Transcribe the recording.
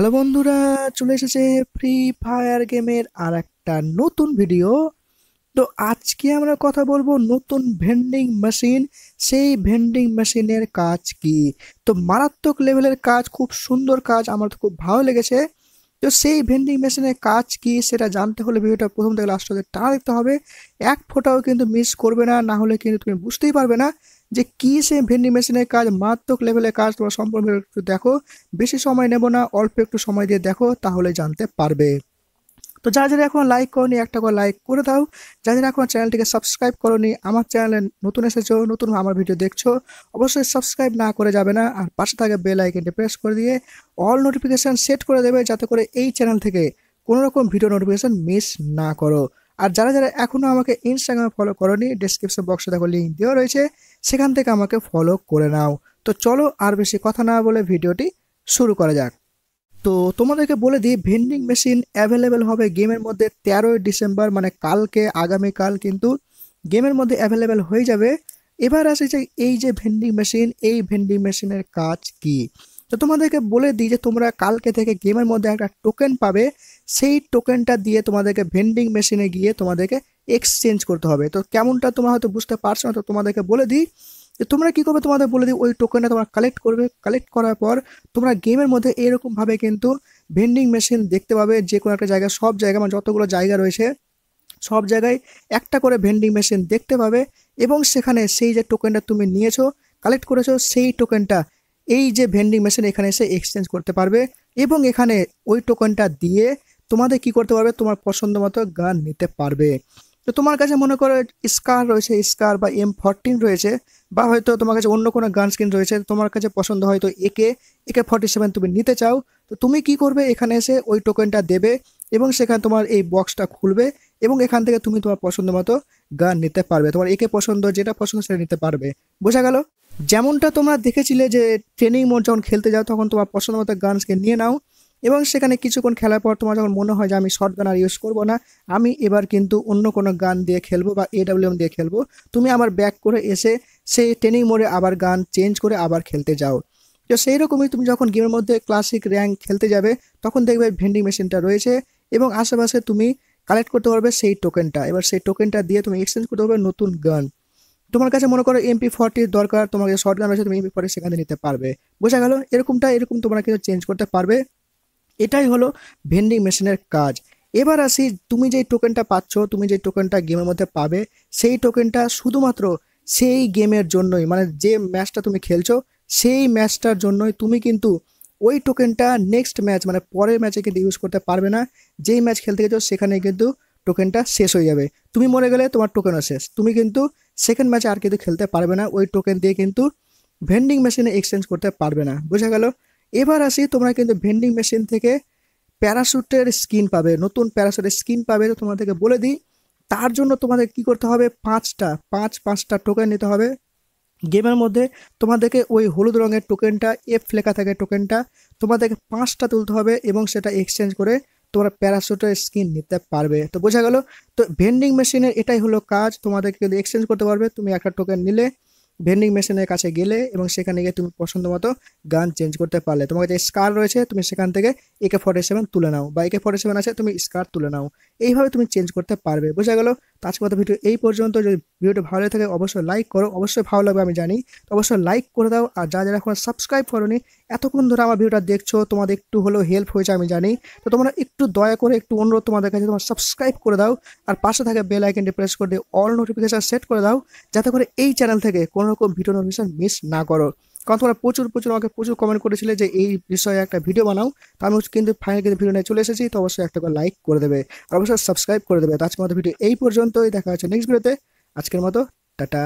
hello বন্ধুরা চলে এসেছে ফ্রি ফায়ার গেমের আর একটা নতুন ভিডিও তো আজকে আমরা কথা বলবো নতুন ভেন্ডিং মেশিন সেই ভেন্ডিং মেশিনের কাজ কি তো মারাত্মক লেভেলের কাজ খুব সুন্দর কাজ আমার তো খুব ভালো লেগেছে তো সেই ভেন্ডিং মেশিনের কাজ কি সেটা জানতে হলে ভিডিওটা প্রথম থেকে লাস্ট হতে টানা দেখতে হবে এক ফোটাও কিন্তু মিস করবে না না হলে কিন্তু তুমি বুঝতেই পারবে না যে কী সে ভেন্ডিং মেশিনের কাজ মারাত্মক লেভেলের কাজ তোমার সম্পূর্ণ একটু দেখো বেশি সময় নেব না অল্প একটু সময় দিয়ে দেখো তাহলে জানতে পারবে তো যা যারা এখন লাইক করনি একটা করে লাইক করে দাও যা যারা এখন চ্যানেলটিকে সাবস্ক্রাইব করনি আমার চ্যানেলে নতুন এসেছো নতুন আমার ভিডিও দেখছো অবশ্যই সাবস্ক্রাইব না করে যাবে না আর পাশে থাকে বেল আইকনটি প্রেস করে দিয়ে অল নোটিফিকেশান সেট করে দেবে যাতে করে এই চ্যানেল থেকে কোনো রকম ভিডিও নোটিফিকেশান মিস না করো আর যারা যারা এখনও আমাকে ইনস্টাগ্রামে ফলো করনি ডিসক্রিপশন বক্সে দেখো লিঙ্ক দেওয়া রয়েছে সেখান থেকে আমাকে ফলো করে নাও তো চলো আর বেশি কথা না বলে ভিডিওটি শুরু করা যাক তো তোমাদেরকে বলে দিই ভেন্ডিং মেশিন অ্যাভেলেবেল হবে গেমের মধ্যে তেরোই ডিসেম্বর মানে কালকে আগামীকাল কিন্তু গেমের মধ্যে অ্যাভেলেবেল হয়ে যাবে এবার আসে যে এই যে ভেন্ডিং মেশিন এই ভেন্ডিং মেশিনের কাজ কি তো তোমাদেরকে বলে দিই যে তোমরা কালকে থেকে গেমের মধ্যে একটা টোকেন পাবে সেই টোকেনটা দিয়ে তোমাদেরকে ভেন্ডিং মেশিনে গিয়ে তোমাদেরকে এক্সচেঞ্জ করতে হবে তো কেমনটা তোমরা হয়তো বুঝতে পারছো না তো তোমাদেরকে বলে দিই যে তোমরা কী করবে তোমাদের বলে দিই ওই টোকেনটা তোমরা কালেক্ট করবে কালেক্ট করার পর তোমরা গেমের মধ্যে এরকমভাবে কিন্তু ভেন্ডিং মেশিন দেখতে পাবে যে কোনো একটা জায়গায় সব জায়গায় মানে যতগুলো জায়গা রয়েছে সব জায়গায় একটা করে ভেন্ডিং মেশিন দেখতে পাবে এবং সেখানে সেই যে টোকেনটা তুমি নিয়েছো কালেক্ট করেছো সেই টোকেনটা এই যে ভেন্ডিং মেশিন এখানে এসে এক্সচেঞ্জ করতে পারবে এবং এখানে ওই টোকেনটা দিয়ে তোমাদের কি করতে পারবে তোমার পছন্দ মতো গান নিতে পারবে তো তোমার কাছে মনে করো স্কার রয়েছে স্কার বা এম ফরটিন রয়েছে বা হয়তো তোমার কাছে অন্য কোনো গান স্ক্রিন রয়েছে তোমার কাছে পছন্দ হয়তো একে একে ফর্টি সেভেন তুমি নিতে চাও তো তুমি কি করবে এখানে এসে ওই টোকেনটা দেবে এবং সেখানে তোমার এই বক্সটা খুলবে এবং এখান থেকে তুমি তোমার পছন্দ মতো গান নিতে পারবে তোমার একে পছন্দ যেটা পছন্দ সেটা নিতে পারবে বোঝা গেল যেমনটা তোমরা দেখেছিলে যে ট্রেনিং মোড যখন খেলতে যাও তখন তোমার পছন্দ মতো গানসকে নিয়ে নাও এবং সেখানে কিছুক্ষণ খেলার পর তোমার যখন মনে হয় যে আমি শর্ট গান আর ইউজ করবো না আমি এবার কিন্তু অন্য কোনো গান দিয়ে খেলবো বা এডাব্লিউএম দিয়ে খেলবো তুমি আবার ব্যাক করে এসে সেই ট্রেনিং মোড়ে আবার গান চেঞ্জ করে আবার খেলতে যাও তো সেই রকমই তুমি যখন গেমের মধ্যে ক্লাসিক র্যাঙ্ক খেলতে যাবে তখন দেখবে ভেন্ডিং মেশিনটা রয়েছে এবং আশেপাশে তুমি কালেক্ট করতে পারবে সেই টোকেনটা এবার সেই টোকেনটা দিয়ে তুমি এক্সচেঞ্জ করতে পারবে নতুন গান তোমার কাছে মনে করো এমপি ফর্টির দরকার তোমাকে শর্ট গান রয়েছে তুমি এমপি ফর্টি সেখানে নিতে পারবে বোঝা গেল এরকমটা এরকম তোমরা কিন্তু চেঞ্জ করতে পারবে এটাই হলো ভেন্ডিং মেশিনের কাজ এবার আসি তুমি যেই টোকেনটা পাচ্ছ তুমি যে টোকেনটা গেমের মধ্যে পাবে সেই টোকেনটা শুধুমাত্র সেই গেমের জন্যই মানে যে ম্যাচটা তুমি খেলছো সেই ম্যাচটার জন্যই তুমি কিন্তু ওই টোকেনটা নেক্সট ম্যাচ মানে পরের ম্যাচে কিন্তু ইউজ করতে পারবে না যেই ম্যাচ খেলতে গেছো সেখানে কিন্তু টোকেনটা শেষ হয়ে যাবে তুমি মরে গেলে তোমার টোকেনও শেষ তুমি কিন্তু সেকেন্ড ম্যাচে আর কিন্তু খেলতে পারবে না ওই টোকেন দিয়ে কিন্তু ভেন্ডিং মেশিনে এক্সচেঞ্জ করতে পারবে না বোঝা গেল এবার আসি তোমরা কিন্তু ভেন্ডিং মেশিন থেকে প্যারাশুটের স্কিন পাবে নতুন প্যারাশুটের স্কিন পাবে তো তোমাদেরকে বলে দিই তার জন্য তোমাদের কি করতে হবে পাঁচটা পাঁচ পাঁচটা টোকেন নিতে হবে গেমের মধ্যে তোমাদেরকে ওই হলুদ রঙের টোকেনটা এফ লেখা থাকে টোকেনটা তোমাদেরকে পাঁচটা তুলতে হবে এবং সেটা এক্সচেঞ্জ করে তোমরা প্যারাসুটের স্কিন নিতে পারবে তো বোঝা গেল তো ভেন্ডিং মেশিনের এটাই হলো কাজ তোমাদেরকে এক্সচেঞ্জ করতে পারবে তুমি একটা টোকেন নিলে ভেন্ডিং মেশিনের কাছে গেলে এবং সেখানে গিয়ে তুমি পছন্দ মতো গান চেঞ্জ করতে পারলে তোমার যে স্কার রয়েছে তুমি সেখান থেকে একে ফর্টি সেভেন তুলে নাও বা একে ফর্টি সেভেন আছে তুমি স্কার তুলে নাও এইভাবে তুমি চেঞ্জ করতে পারবে বোঝা গেল আজকে মতো ভিডিও এই পর্যন্ত যদি ভিডিওটি ভালো লাগে থাকে অবশ্যই লাইক করো অবশ্যই ভালো লাগবে আমি জানি তো অবশ্যই লাইক করে দাও আর যা যারা এখন সাবস্ক্রাইব করোনি এতক্ষণ ধরে আমার ভিডিওটা দেখছো তোমাদের একটু হলেও হেল্প হয়েছে আমি জানি তো তোমরা একটু দয়া করে একটু অনুরোধ তোমাদের কাছে তোমার সাবস্ক্রাইব করে দাও আর পাশে থাকা বেল আইকনটি প্রেস করে দিয়ে অল নোটিফিকেশান সেট করে দাও যাতে করে এই চ্যানেল থেকে কোনো রকম ভিডিও নোটিফিকেশান মিস না করো কারণ তোমরা প্রচুর প্রচুর আমাকে প্রচুর কমেন্ট করেছিলে যে এই বিষয়ে একটা ভিডিও বানাও তো আমি কিন্তু ফাইনাল কিন্তু ভিডিও নিয়ে চলে এসেছি তো অবশ্যই একটা করে লাইক করে দেবে আর অবশ্যই সাবস্ক্রাইব করে দেবে তো আজকের মতো ভিডিও এই পর্যন্তই দেখা হচ্ছে নেক্সট ভিডিওতে আজকের মতো টাটা